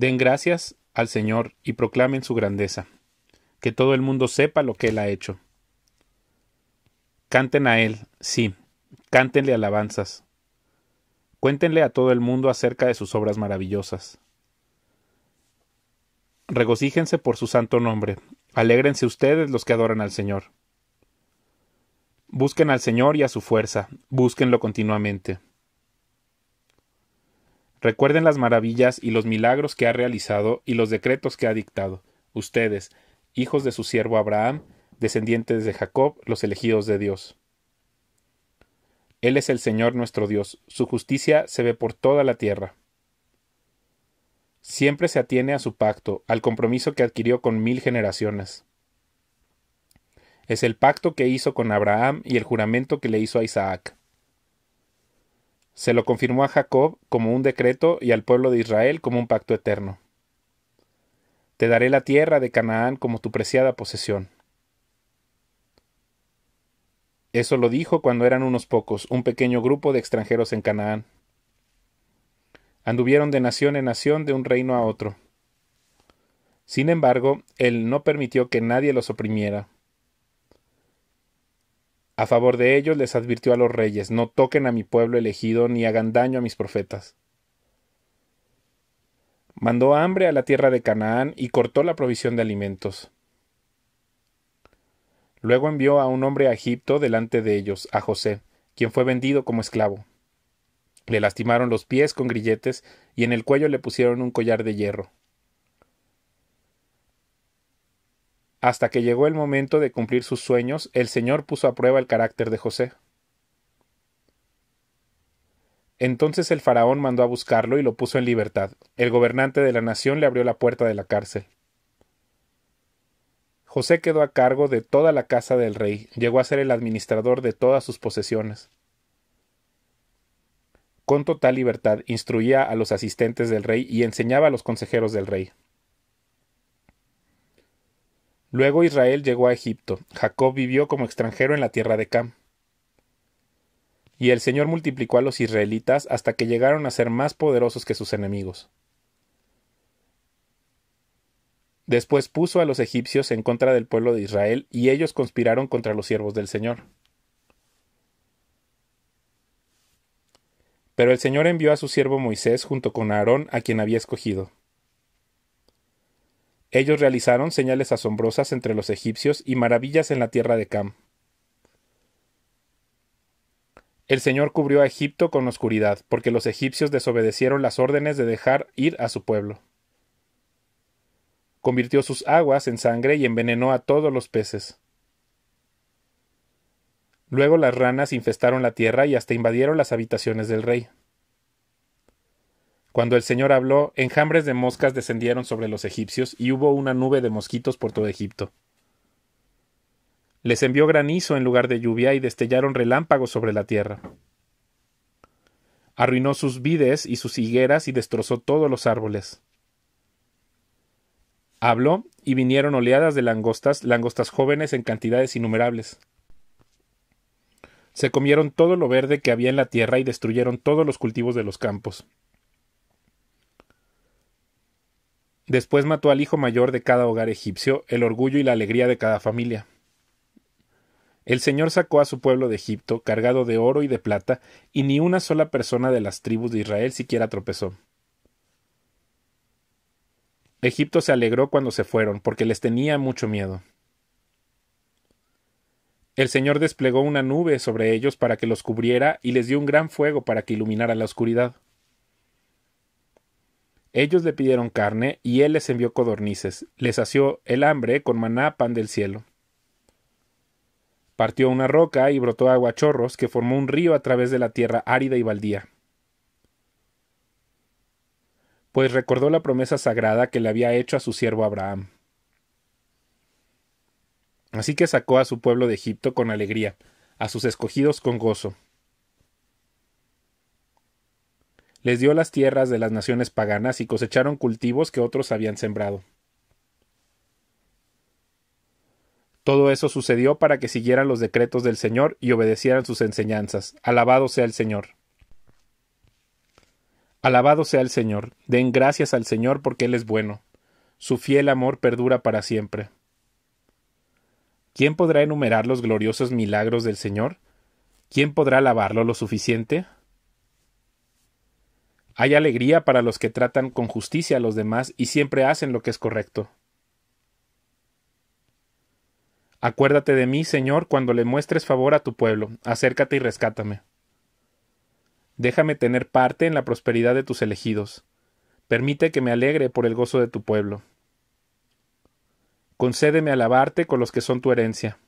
Den gracias al Señor y proclamen su grandeza. Que todo el mundo sepa lo que Él ha hecho. Canten a Él, sí, cántenle alabanzas. Cuéntenle a todo el mundo acerca de sus obras maravillosas. Regocíjense por su santo nombre, alégrense ustedes los que adoran al Señor. Busquen al Señor y a su fuerza, búsquenlo continuamente. Recuerden las maravillas y los milagros que ha realizado y los decretos que ha dictado. Ustedes, hijos de su siervo Abraham, descendientes de Jacob, los elegidos de Dios. Él es el Señor nuestro Dios, su justicia se ve por toda la tierra. Siempre se atiene a su pacto, al compromiso que adquirió con mil generaciones. Es el pacto que hizo con Abraham y el juramento que le hizo a Isaac. Se lo confirmó a Jacob como un decreto y al pueblo de Israel como un pacto eterno. Te daré la tierra de Canaán como tu preciada posesión. Eso lo dijo cuando eran unos pocos, un pequeño grupo de extranjeros en Canaán. Anduvieron de nación en nación, de un reino a otro. Sin embargo, él no permitió que nadie los oprimiera a favor de ellos les advirtió a los reyes No toquen a mi pueblo elegido ni hagan daño a mis profetas. Mandó hambre a la tierra de Canaán y cortó la provisión de alimentos. Luego envió a un hombre a Egipto delante de ellos, a José, quien fue vendido como esclavo. Le lastimaron los pies con grilletes y en el cuello le pusieron un collar de hierro. Hasta que llegó el momento de cumplir sus sueños, el Señor puso a prueba el carácter de José. Entonces el faraón mandó a buscarlo y lo puso en libertad. El gobernante de la nación le abrió la puerta de la cárcel. José quedó a cargo de toda la casa del rey, llegó a ser el administrador de todas sus posesiones. Con total libertad instruía a los asistentes del rey y enseñaba a los consejeros del rey. Luego Israel llegó a Egipto. Jacob vivió como extranjero en la tierra de Cam. Y el Señor multiplicó a los israelitas hasta que llegaron a ser más poderosos que sus enemigos. Después puso a los egipcios en contra del pueblo de Israel, y ellos conspiraron contra los siervos del Señor. Pero el Señor envió a su siervo Moisés junto con Aarón, a quien había escogido. Ellos realizaron señales asombrosas entre los egipcios y maravillas en la tierra de Cam. El Señor cubrió a Egipto con oscuridad, porque los egipcios desobedecieron las órdenes de dejar ir a su pueblo. Convirtió sus aguas en sangre y envenenó a todos los peces. Luego las ranas infestaron la tierra y hasta invadieron las habitaciones del rey. Cuando el Señor habló, enjambres de moscas descendieron sobre los egipcios y hubo una nube de mosquitos por todo Egipto. Les envió granizo en lugar de lluvia y destellaron relámpagos sobre la tierra. Arruinó sus vides y sus higueras y destrozó todos los árboles. Habló y vinieron oleadas de langostas, langostas jóvenes en cantidades innumerables. Se comieron todo lo verde que había en la tierra y destruyeron todos los cultivos de los campos. Después mató al hijo mayor de cada hogar egipcio, el orgullo y la alegría de cada familia. El Señor sacó a su pueblo de Egipto, cargado de oro y de plata, y ni una sola persona de las tribus de Israel siquiera tropezó. Egipto se alegró cuando se fueron, porque les tenía mucho miedo. El Señor desplegó una nube sobre ellos para que los cubriera y les dio un gran fuego para que iluminara la oscuridad. Ellos le pidieron carne y él les envió codornices, les asió el hambre con maná pan del cielo. Partió una roca y brotó chorros que formó un río a través de la tierra árida y baldía. Pues recordó la promesa sagrada que le había hecho a su siervo Abraham. Así que sacó a su pueblo de Egipto con alegría, a sus escogidos con gozo. les dio las tierras de las naciones paganas y cosecharon cultivos que otros habían sembrado. Todo eso sucedió para que siguieran los decretos del Señor y obedecieran sus enseñanzas. Alabado sea el Señor. Alabado sea el Señor. Den gracias al Señor porque Él es bueno. Su fiel amor perdura para siempre. ¿Quién podrá enumerar los gloriosos milagros del Señor? ¿Quién podrá alabarlo lo suficiente? Hay alegría para los que tratan con justicia a los demás y siempre hacen lo que es correcto. Acuérdate de mí, Señor, cuando le muestres favor a tu pueblo. Acércate y rescátame. Déjame tener parte en la prosperidad de tus elegidos. Permite que me alegre por el gozo de tu pueblo. Concédeme alabarte con los que son tu herencia.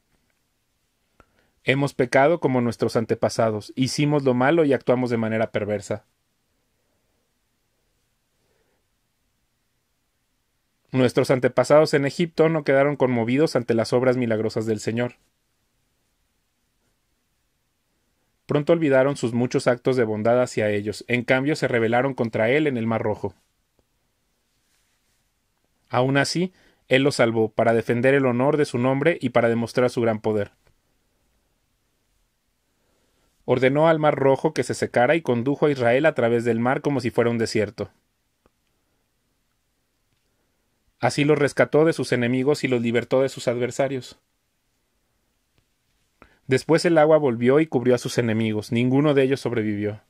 Hemos pecado como nuestros antepasados, hicimos lo malo y actuamos de manera perversa. Nuestros antepasados en Egipto no quedaron conmovidos ante las obras milagrosas del Señor. Pronto olvidaron sus muchos actos de bondad hacia ellos, en cambio se rebelaron contra él en el Mar Rojo. Aun así, él los salvó para defender el honor de su nombre y para demostrar su gran poder. Ordenó al Mar Rojo que se secara y condujo a Israel a través del mar como si fuera un desierto. Así los rescató de sus enemigos y los libertó de sus adversarios. Después el agua volvió y cubrió a sus enemigos. Ninguno de ellos sobrevivió.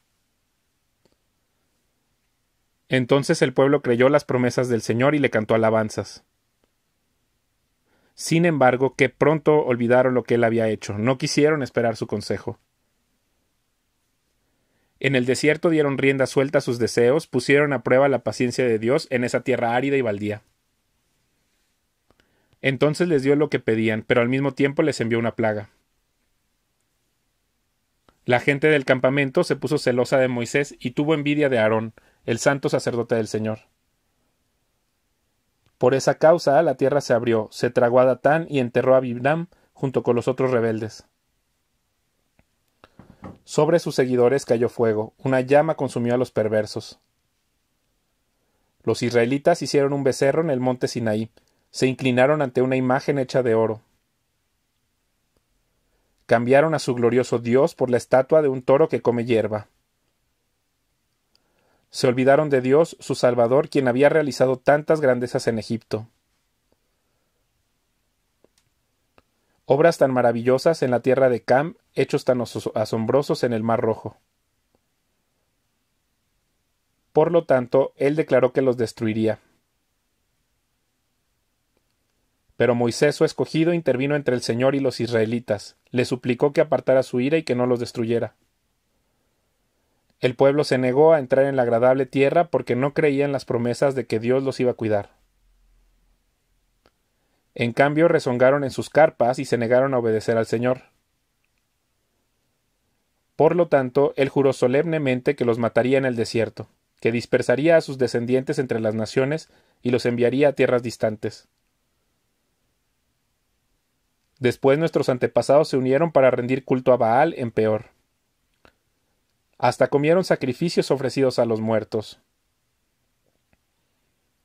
Entonces el pueblo creyó las promesas del Señor y le cantó alabanzas. Sin embargo, que pronto olvidaron lo que él había hecho, no quisieron esperar su consejo. En el desierto dieron rienda suelta a sus deseos, pusieron a prueba la paciencia de Dios en esa tierra árida y baldía. Entonces les dio lo que pedían, pero al mismo tiempo les envió una plaga. La gente del campamento se puso celosa de Moisés y tuvo envidia de Aarón, el santo sacerdote del Señor. Por esa causa la tierra se abrió, se tragó a Datán y enterró a Bibnam junto con los otros rebeldes. Sobre sus seguidores cayó fuego, una llama consumió a los perversos. Los israelitas hicieron un becerro en el monte Sinaí, se inclinaron ante una imagen hecha de oro. Cambiaron a su glorioso Dios por la estatua de un toro que come hierba. Se olvidaron de Dios, su Salvador, quien había realizado tantas grandezas en Egipto. Obras tan maravillosas en la tierra de Cam, hechos tan asombrosos en el Mar Rojo. Por lo tanto, él declaró que los destruiría. Pero Moisés, su escogido, intervino entre el Señor y los israelitas, le suplicó que apartara su ira y que no los destruyera. El pueblo se negó a entrar en la agradable tierra porque no creía en las promesas de que Dios los iba a cuidar. En cambio, rezongaron en sus carpas y se negaron a obedecer al Señor. Por lo tanto, él juró solemnemente que los mataría en el desierto, que dispersaría a sus descendientes entre las naciones y los enviaría a tierras distantes. Después nuestros antepasados se unieron para rendir culto a Baal en peor. Hasta comieron sacrificios ofrecidos a los muertos.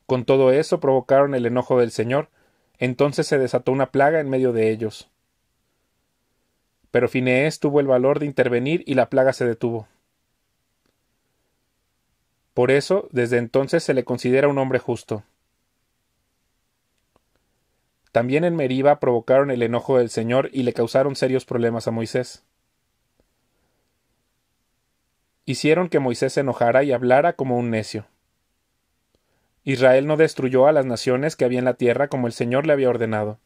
Con todo eso provocaron el enojo del Señor, entonces se desató una plaga en medio de ellos. Pero Fineés tuvo el valor de intervenir y la plaga se detuvo. Por eso, desde entonces se le considera un hombre justo. También en Meriba provocaron el enojo del Señor y le causaron serios problemas a Moisés. Hicieron que Moisés se enojara y hablara como un necio. Israel no destruyó a las naciones que había en la tierra como el Señor le había ordenado.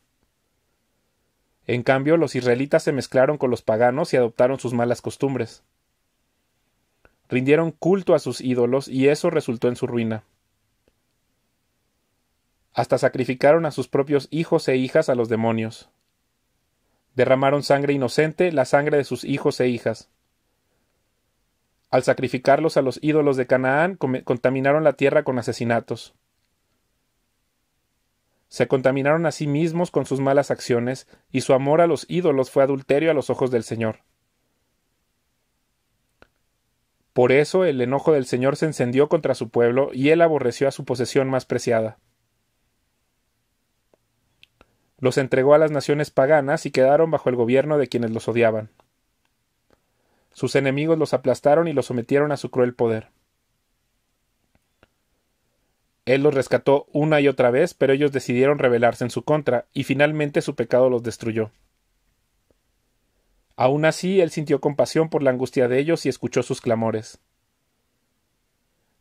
En cambio, los israelitas se mezclaron con los paganos y adoptaron sus malas costumbres. Rindieron culto a sus ídolos y eso resultó en su ruina hasta sacrificaron a sus propios hijos e hijas a los demonios. Derramaron sangre inocente, la sangre de sus hijos e hijas. Al sacrificarlos a los ídolos de Canaán, contaminaron la tierra con asesinatos. Se contaminaron a sí mismos con sus malas acciones, y su amor a los ídolos fue adulterio a los ojos del Señor. Por eso el enojo del Señor se encendió contra su pueblo, y él aborreció a su posesión más preciada. Los entregó a las naciones paganas y quedaron bajo el gobierno de quienes los odiaban. Sus enemigos los aplastaron y los sometieron a su cruel poder. Él los rescató una y otra vez, pero ellos decidieron rebelarse en su contra, y finalmente su pecado los destruyó. Aun así, él sintió compasión por la angustia de ellos y escuchó sus clamores.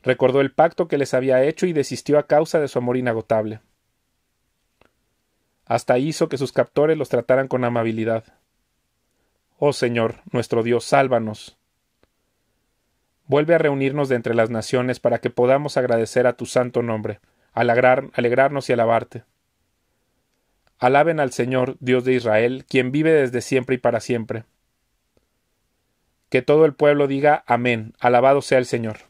Recordó el pacto que les había hecho y desistió a causa de su amor inagotable hasta hizo que sus captores los trataran con amabilidad. Oh Señor, nuestro Dios, sálvanos. Vuelve a reunirnos de entre las naciones para que podamos agradecer a tu santo nombre, alegrarnos y alabarte. Alaben al Señor, Dios de Israel, quien vive desde siempre y para siempre. Que todo el pueblo diga Amén, alabado sea el Señor.